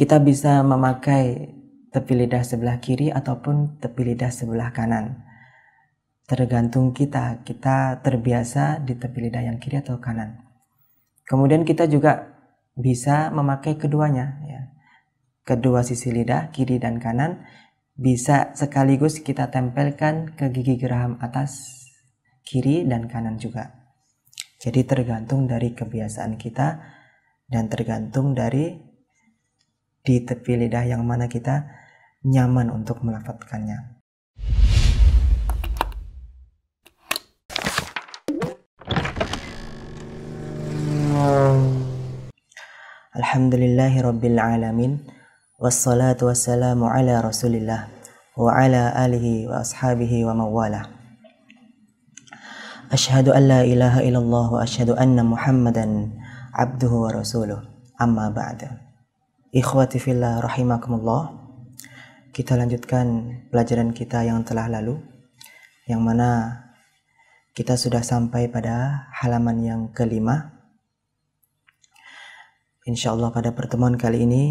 Kita bisa memakai tepi lidah sebelah kiri ataupun tepi lidah sebelah kanan. Tergantung kita, kita terbiasa di tepi lidah yang kiri atau kanan. Kemudian kita juga bisa memakai keduanya, ya. kedua sisi lidah kiri dan kanan bisa sekaligus kita tempelkan ke gigi geraham atas kiri dan kanan juga. Jadi tergantung dari kebiasaan kita dan tergantung dari di tepi lidah yang mana kita nyaman untuk melafatkannya. Alhamdulillahirrabbilalamin Wassalatu wassalamu ala Rasulillah Wa ala alihi wa ashabihi wa mawala Ashadu an la ilaha illallah wa ashadu anna muhammadan abduhu wa rasuluh Amma ba'da Ikhwati fillah rahimakumullah. Kita lanjutkan pelajaran kita yang telah lalu yang mana kita sudah sampai pada halaman yang kelima. Insya Allah pada pertemuan kali ini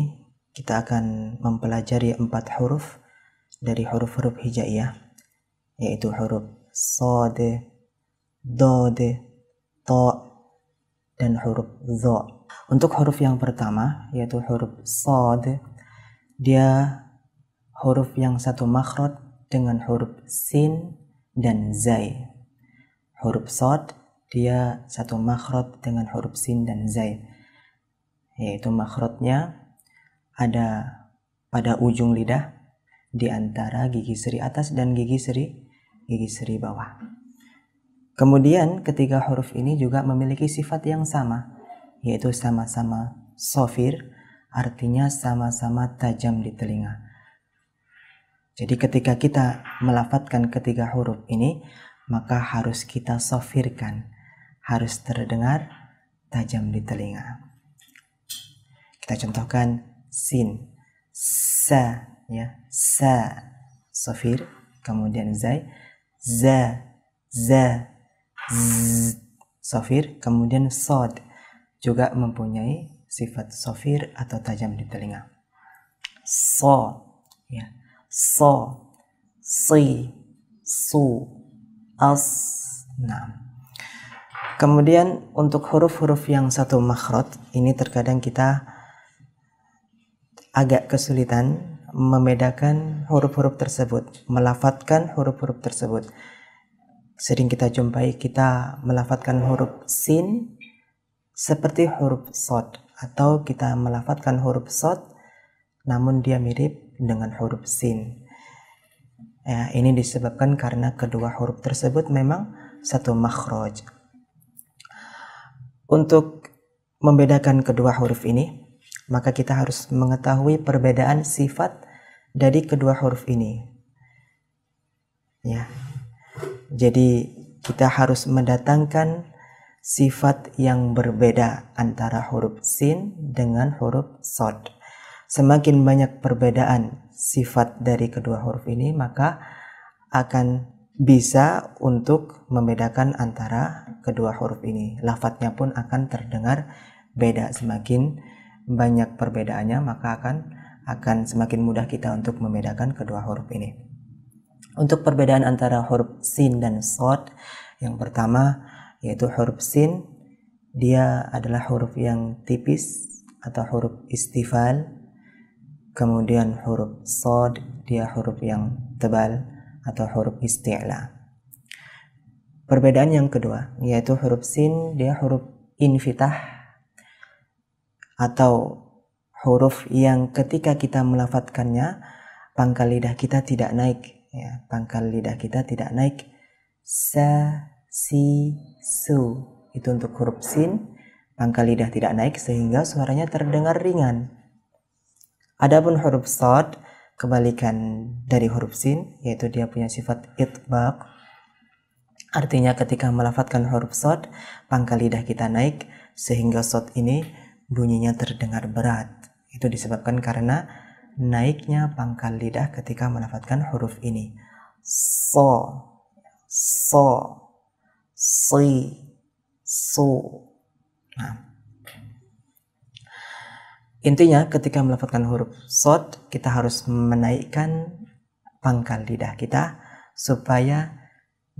kita akan mempelajari empat huruf dari huruf-huruf hijaiyah yaitu huruf Sode Dode to, dan huruf zo. Untuk huruf yang pertama yaitu huruf sod, dia huruf yang satu makhraj dengan huruf sin dan zai. Huruf sod dia satu makhraj dengan huruf sin dan zai. Yaitu makhrajnya ada pada ujung lidah di antara gigi seri atas dan gigi seri gigi seri bawah. Kemudian ketiga huruf ini juga memiliki sifat yang sama, yaitu sama-sama sofir, artinya sama-sama tajam di telinga. Jadi ketika kita melafatkan ketiga huruf ini, maka harus kita sofirkan, harus terdengar tajam di telinga. Kita contohkan sin, sa, ya, sa, sofir, kemudian zai, za, za, z, sofir, kemudian sod, juga mempunyai sifat sofir atau tajam di telinga. So, ya, so, si, su, as, nam. Kemudian untuk huruf-huruf yang satu makhrot ini terkadang kita agak kesulitan membedakan huruf-huruf tersebut, melafatkan huruf-huruf tersebut. Sering kita jumpai kita melafatkan huruf sin seperti huruf sod atau kita melafatkan huruf sod namun dia mirip dengan huruf sin. Ya, ini disebabkan karena kedua huruf tersebut memang satu makhraj. Untuk membedakan kedua huruf ini, maka kita harus mengetahui perbedaan sifat dari kedua huruf ini. Ya. Jadi kita harus mendatangkan sifat yang berbeda antara huruf sin dengan huruf sod. Semakin banyak perbedaan sifat dari kedua huruf ini, maka akan bisa untuk membedakan antara kedua huruf ini. Lafatnya pun akan terdengar beda semakin banyak perbedaannya, maka akan akan semakin mudah kita untuk membedakan kedua huruf ini. Untuk perbedaan antara huruf sin dan sod, yang pertama yaitu huruf sin dia adalah huruf yang tipis atau huruf istifal kemudian huruf sod dia huruf yang tebal atau huruf isti'la perbedaan yang kedua yaitu huruf sin dia huruf infitah atau huruf yang ketika kita melafatkannya pangkal lidah kita tidak naik ya pangkal lidah kita tidak naik sa si su itu untuk huruf sin pangkal lidah tidak naik sehingga suaranya terdengar ringan. Adapun huruf sod kebalikan dari huruf sin yaitu dia punya sifat itbak artinya ketika melafatkan huruf sod pangkal lidah kita naik sehingga sod ini bunyinya terdengar berat. Itu disebabkan karena naiknya pangkal lidah ketika melafatkan huruf ini. So, so, si, su. Nah. Intinya ketika melafatkan huruf sod, kita harus menaikkan pangkal lidah kita supaya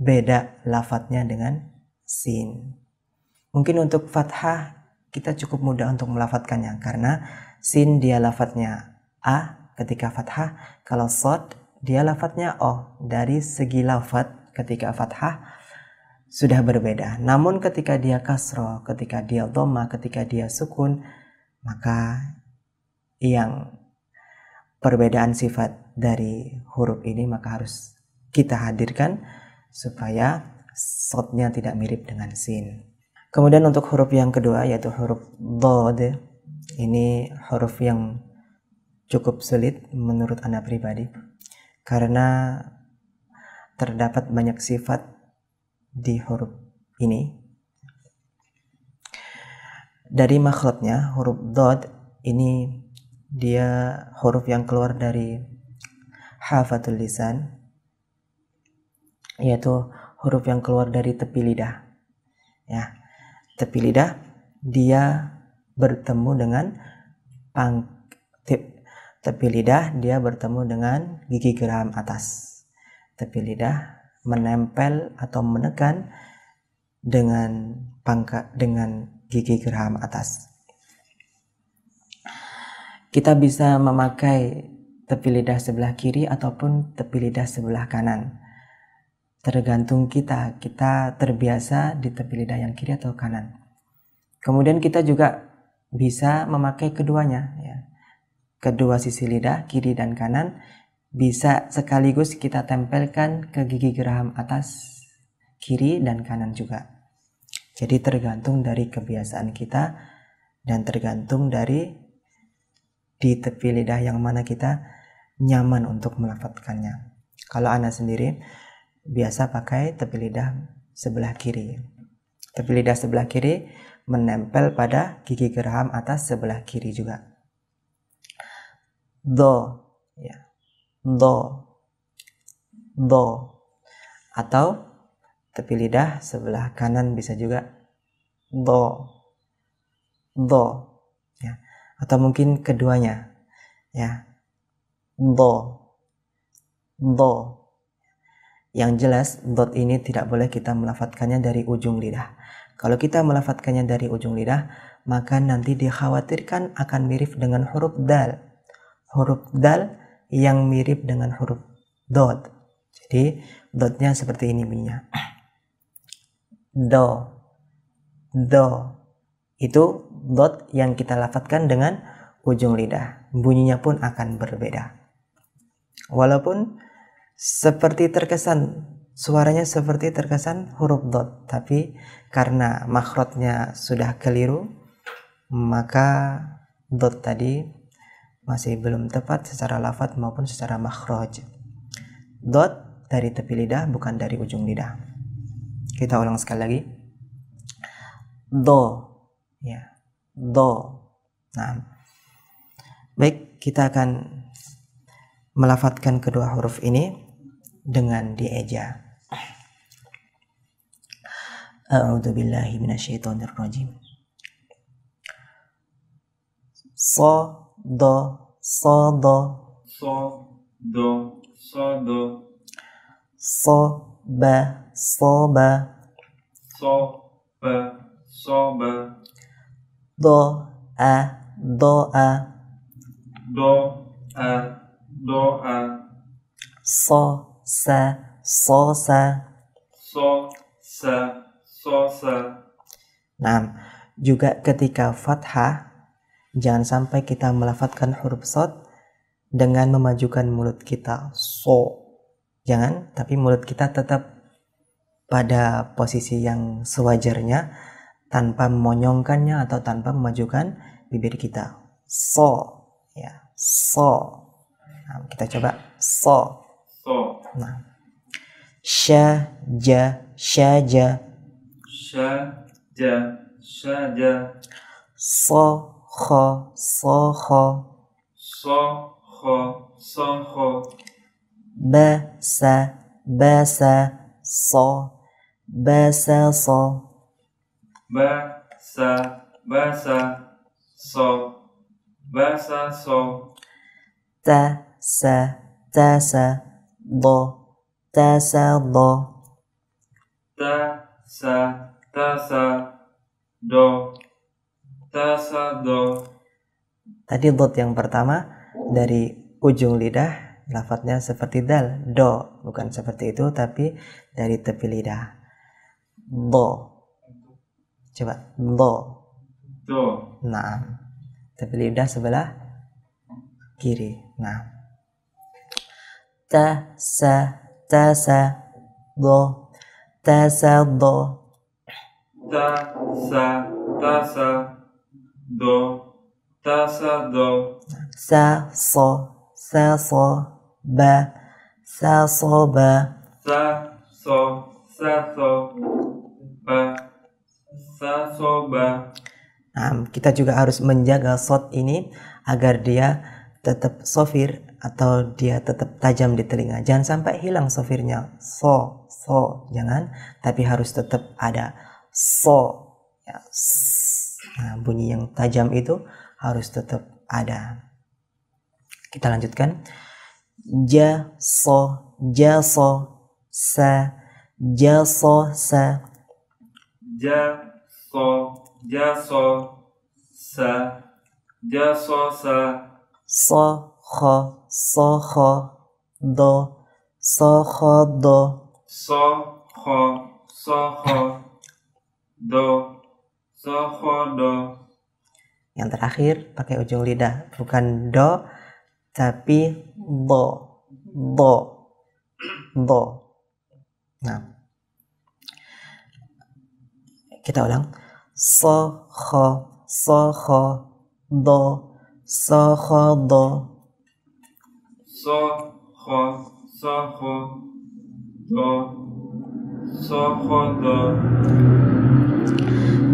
beda lafatnya dengan sin. Mungkin untuk fathah kita cukup mudah untuk melafatkannya karena sin dia lafatnya a ketika fathah, kalau sod dia lafatnya o. Dari segi lafat ketika fathah sudah berbeda. Namun ketika dia kasro, ketika dia doma, ketika dia sukun, maka yang perbedaan sifat dari huruf ini maka harus kita hadirkan supaya sotnya tidak mirip dengan sin. Kemudian untuk huruf yang kedua yaitu huruf dod. Ini huruf yang cukup sulit menurut Anda pribadi karena terdapat banyak sifat di huruf ini dari makhluknya huruf dot ini dia huruf yang keluar dari hafatul lisan yaitu huruf yang keluar dari tepi lidah ya tepi lidah dia bertemu dengan pang tip tepi lidah dia bertemu dengan gigi geram atas tepi lidah menempel atau menekan dengan pangkat dengan gigi geraham atas. Kita bisa memakai tepi lidah sebelah kiri ataupun tepi lidah sebelah kanan. Tergantung kita, kita terbiasa di tepi lidah yang kiri atau kanan. Kemudian kita juga bisa memakai keduanya, ya. kedua sisi lidah kiri dan kanan bisa sekaligus kita tempelkan ke gigi geraham atas, kiri, dan kanan juga. Jadi tergantung dari kebiasaan kita dan tergantung dari di tepi lidah yang mana kita nyaman untuk melafatkannya. Kalau Anda sendiri biasa pakai tepi lidah sebelah kiri. Tepi lidah sebelah kiri menempel pada gigi geraham atas sebelah kiri juga. Do, ya do do atau tepi lidah sebelah kanan bisa juga do do ya atau mungkin keduanya ya do do yang jelas dot ini tidak boleh kita melafatkannya dari ujung lidah kalau kita melafatkannya dari ujung lidah maka nanti dikhawatirkan akan mirip dengan huruf dal huruf dal yang mirip dengan huruf dot. Jadi dotnya seperti ini bunyinya. Do. Do. Itu dot yang kita lafatkan dengan ujung lidah. Bunyinya pun akan berbeda. Walaupun seperti terkesan suaranya seperti terkesan huruf dot, tapi karena makrotnya sudah keliru, maka dot tadi masih belum tepat secara lafat maupun secara makhraj. Dot dari tepi lidah bukan dari ujung lidah. Kita ulang sekali lagi. Do ya. Do. Nah. Baik, kita akan melafatkan kedua huruf ini dengan dieja. A'udzu billahi minasyaitonir rajim. So do, so do, so do, so do, so be, so be, so be, so be, do, e, do, e, do, e, do, e, so, se, so, se, so, se, so, se. nah Juga ketika fathah Jangan sampai kita melafatkan huruf sod dengan memajukan mulut kita so. Jangan, tapi mulut kita tetap pada posisi yang sewajarnya tanpa memonyongkannya atau tanpa memajukan bibir kita. So, ya, so. Nah, kita coba so. So. Nah. Sya, ja, sya, ja. Sya, ja, sya, ja. So, kho so kho so kho so kho ba sa ba sa so ba sa so ba sa ba sa so ba sa so ta sa ta sa do ta sa do ta sa ta sa do tasado. Tadi dot yang pertama dari ujung lidah lafadznya seperti dal, do, bukan seperti itu tapi dari tepi lidah. Do. Coba do. Do. Nah. Tepi lidah sebelah kiri. Nah. Ta sa ta sa do ta sa do ta sa ta sa do ta do sa so sa so ba sa so ba sa so sa so ba sa so ba nah, kita juga harus menjaga shot ini agar dia tetap sofir atau dia tetap tajam di telinga. Jangan sampai hilang sofirnya. So, so, jangan. Tapi harus tetap ada so. Ya, so Nah, bunyi yang tajam itu harus tetap ada. Kita lanjutkan. Ja so ja so sa ja so sa ja so ja so sa ja so sa so kho so kho do so kho do so kho so kho do do Yang terakhir pakai ujung lidah, bukan do tapi do. Do. Do. Nah. Kita ulang. Soho, soho, do, soho, do. Soho, soho, do, soho, do.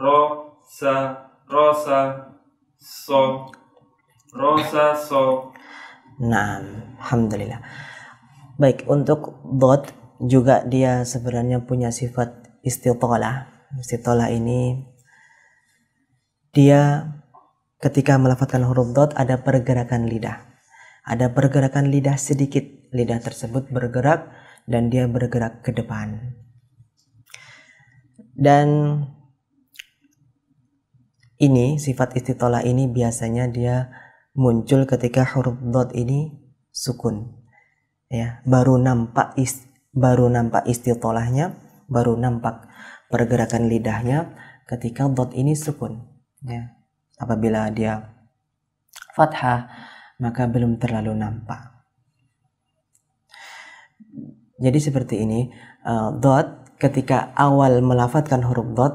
ro sa rosa so rosa so nah alhamdulillah baik untuk dot juga dia sebenarnya punya sifat istitolah istitolah ini dia ketika melafatkan huruf dot ada pergerakan lidah ada pergerakan lidah sedikit lidah tersebut bergerak dan dia bergerak ke depan dan ini sifat istitola ini biasanya dia muncul ketika huruf dot ini sukun ya baru nampak is, baru nampak istitolahnya baru nampak pergerakan lidahnya ketika dot ini sukun ya apabila dia fathah maka belum terlalu nampak jadi seperti ini uh, dot ketika awal melafatkan huruf dot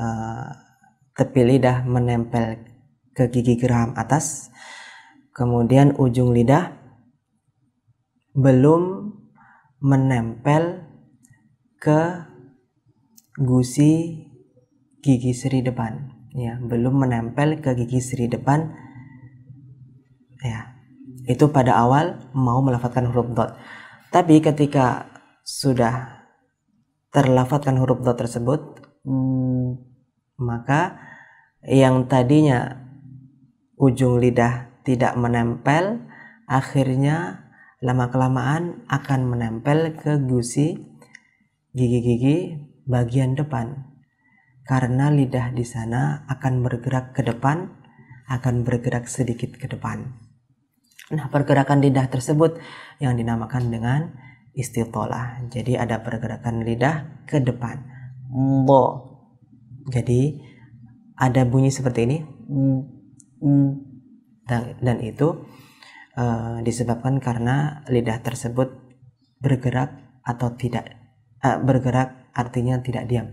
uh, tepi lidah menempel ke gigi geraham atas, kemudian ujung lidah belum menempel ke gusi gigi seri depan ya belum menempel ke gigi seri depan ya itu pada awal mau melafatkan huruf dot tapi ketika sudah terlafatkan huruf dot tersebut hmm, maka yang tadinya ujung lidah tidak menempel akhirnya lama kelamaan akan menempel ke gusi gigi-gigi bagian depan karena lidah di sana akan bergerak ke depan akan bergerak sedikit ke depan nah pergerakan lidah tersebut yang dinamakan dengan istitola jadi ada pergerakan lidah ke depan mbo jadi ada bunyi seperti ini mm, mm. dan, itu eh, disebabkan karena lidah tersebut bergerak atau tidak eh, bergerak artinya tidak diam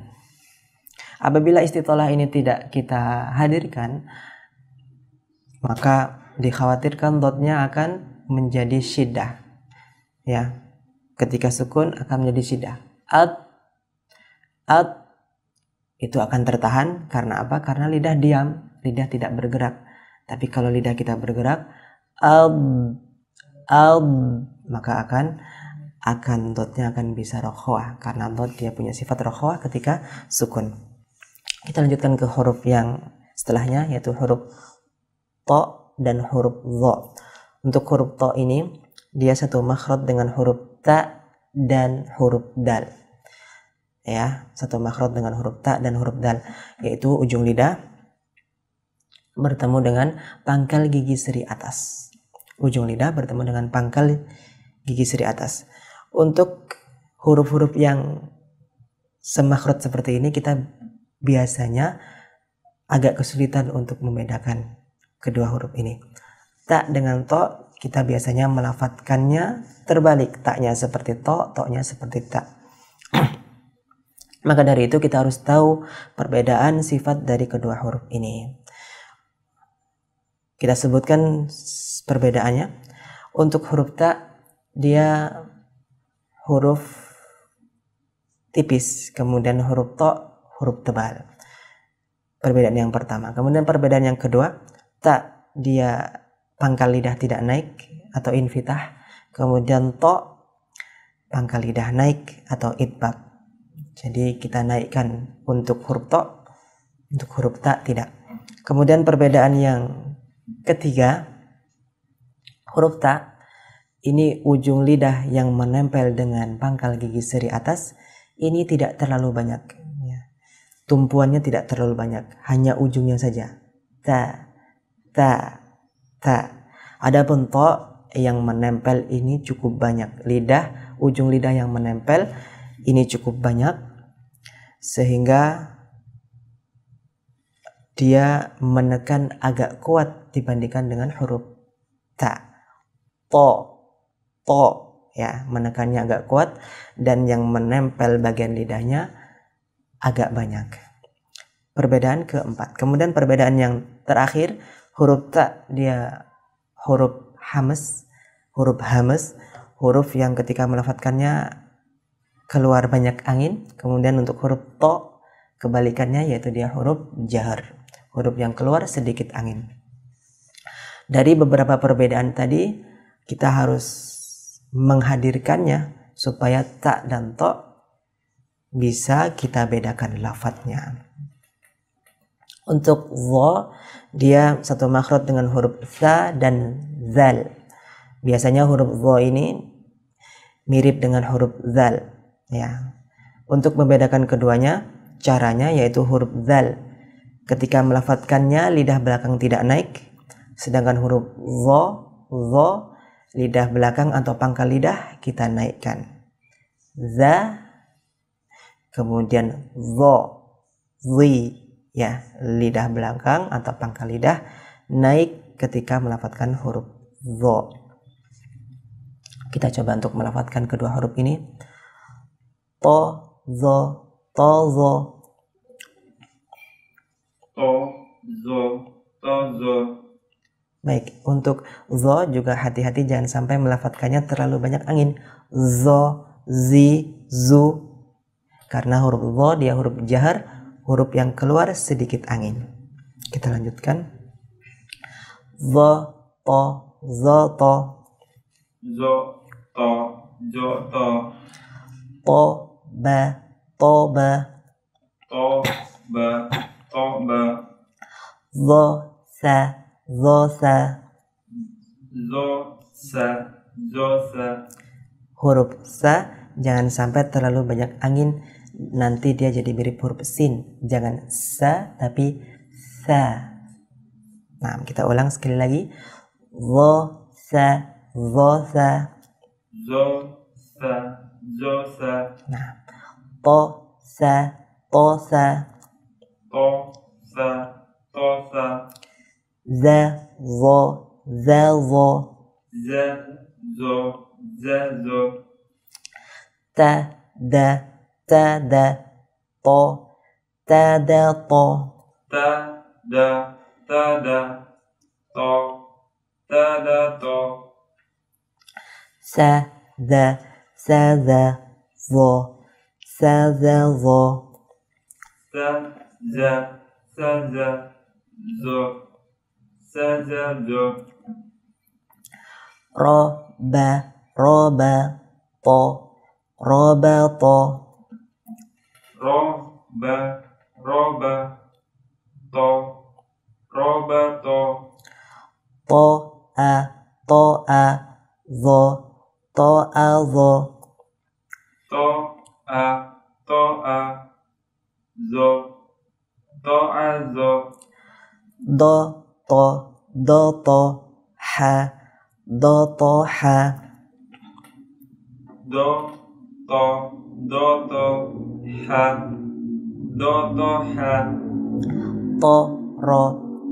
apabila istitolah ini tidak kita hadirkan maka dikhawatirkan dotnya akan menjadi sidah, ya ketika sukun akan menjadi sidah. at at itu akan tertahan karena apa? Karena lidah diam, lidah tidak bergerak. Tapi kalau lidah kita bergerak, um, um, maka akan akan dotnya akan bisa rokhoah karena dot dia punya sifat rokhoah ketika sukun. Kita lanjutkan ke huruf yang setelahnya yaitu huruf to dan huruf zo. Untuk huruf to ini dia satu makhrot dengan huruf ta dan huruf dal ya satu makhraj dengan huruf ta dan huruf dal yaitu ujung lidah bertemu dengan pangkal gigi seri atas ujung lidah bertemu dengan pangkal gigi seri atas untuk huruf-huruf yang semakhraj seperti ini kita biasanya agak kesulitan untuk membedakan kedua huruf ini tak dengan to kita biasanya melafatkannya terbalik taknya seperti to toknya seperti tak maka dari itu kita harus tahu perbedaan sifat dari kedua huruf ini. Kita sebutkan perbedaannya. Untuk huruf ta dia huruf tipis, kemudian huruf to huruf tebal. Perbedaan yang pertama. Kemudian perbedaan yang kedua, ta dia pangkal lidah tidak naik atau invitah, kemudian to pangkal lidah naik atau idbab. Jadi kita naikkan untuk huruf to, untuk huruf ta tidak. Kemudian perbedaan yang ketiga, huruf ta ini ujung lidah yang menempel dengan pangkal gigi seri atas ini tidak terlalu banyak. Ya. Tumpuannya tidak terlalu banyak, hanya ujungnya saja. Ta, ta, ta. Adapun to yang menempel ini cukup banyak. Lidah, ujung lidah yang menempel ini cukup banyak sehingga dia menekan agak kuat dibandingkan dengan huruf ta to to ya menekannya agak kuat dan yang menempel bagian lidahnya agak banyak perbedaan keempat kemudian perbedaan yang terakhir huruf ta dia huruf hames huruf hames huruf yang ketika melafatkannya keluar banyak angin. Kemudian untuk huruf to kebalikannya yaitu dia huruf jahar. Huruf yang keluar sedikit angin. Dari beberapa perbedaan tadi kita harus menghadirkannya supaya tak dan to bisa kita bedakan lafadznya. Untuk wo dia satu makhraj dengan huruf za dan zal. Biasanya huruf wo ini mirip dengan huruf zal. Ya. Untuk membedakan keduanya, caranya yaitu huruf zal. Ketika melafatkannya, lidah belakang tidak naik, sedangkan huruf zo, zo, lidah belakang atau pangkal lidah kita naikkan. Za, kemudian zo, zi, ya, lidah belakang atau pangkal lidah naik ketika melafatkan huruf zo. Kita coba untuk melafatkan kedua huruf ini to zo to zo to zo to zo Baik, untuk zo juga hati-hati jangan sampai melafatkannya terlalu banyak angin. Zo, zi, zu. Karena huruf zo dia huruf jahar, huruf yang keluar sedikit angin. Kita lanjutkan. Zo, to, zo, to. Zo, to, zo, to. To, ba to ba to ba to ba zo sa zo sa zo sa zo sa huruf sa jangan sampai terlalu banyak angin nanti dia jadi mirip huruf sin jangan sa tapi sa nah kita ulang sekali lagi zo sa zo sa zo sa ta-da-to. zé zo Ta. Da. Ta. Da. Po. Ta. Da. Po. Ta. Da. Ta. Da. To. Ta. Da. To. Sa. Da. Seze vo. Seze vo. Seze. Seze. Zo. Seze zo. Ro. Be. Ro. Be. To. Ro. Be. To. Ro. Be. Ro. Be. To. Ro. E, to. To. a To. a Zo. To. a Zo to a to a zo to a zo do to do to ha do to ha do to do to ha do to ha to ro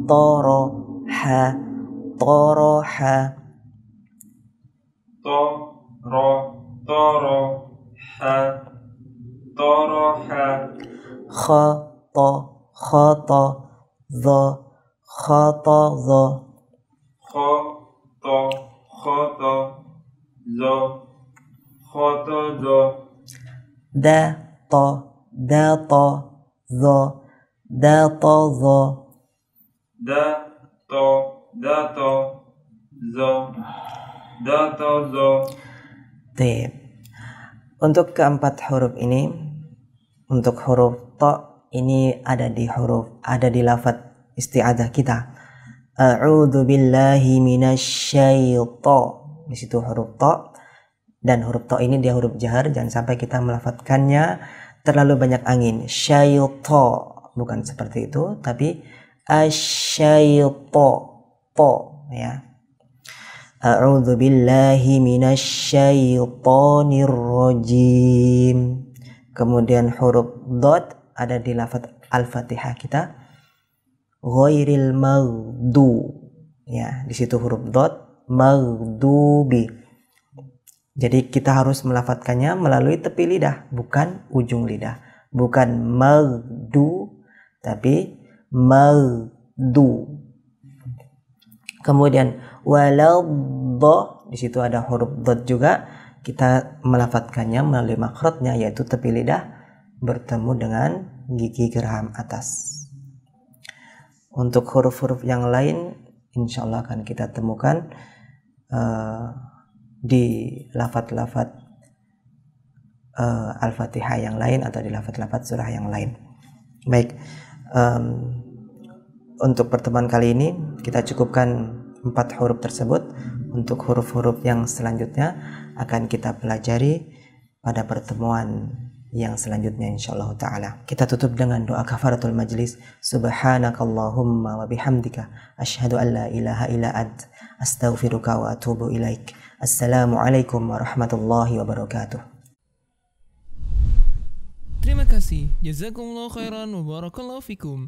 to ro ha to ro ha to ro to ro ح ح خ ط خط خط ظ خط ظ خط خط ظ خط ظ دات دات ظ ط ظ دات دات ظ ط ظ طيب Untuk keempat huruf ini, untuk huruf to ini ada di huruf ada di lafat isti'adah kita. A'udzu billahi minasyaito. Di situ huruf to dan huruf to ini dia huruf jahar jangan sampai kita melafatkannya terlalu banyak angin. Syaito bukan seperti itu tapi asyaito to ya. أعوذ بالله minasyaitonir rajim. Kemudian huruf dot ada di lafaz Al-Fatihah kita. Ghairil maghdu. Ya, di situ huruf dot maghdubi. Jadi kita harus melafatkannya melalui tepi lidah, bukan ujung lidah. Bukan maghdu tapi maghdu. Kemudian walau do di situ ada huruf dot juga kita melafatkannya melalui makrotnya yaitu tepi lidah bertemu dengan gigi geraham atas. Untuk huruf-huruf yang lain insya Allah akan kita temukan uh, di lafat-lafat uh, eh, Al-Fatihah yang lain atau di lafat-lafat surah yang lain. Baik, um, untuk pertemuan kali ini kita cukupkan empat huruf tersebut untuk huruf-huruf yang selanjutnya akan kita pelajari pada pertemuan yang selanjutnya insyaallah taala. Kita tutup dengan doa kafaratul majlis. Subhanakallahumma wa bihamdika asyhadu an la ilaha illa ant astaghfiruka wa atubu ilaik. Assalamualaikum warahmatullahi wabarakatuh. Terima kasih. Jazakumullah khairan wa barakallahu fikum.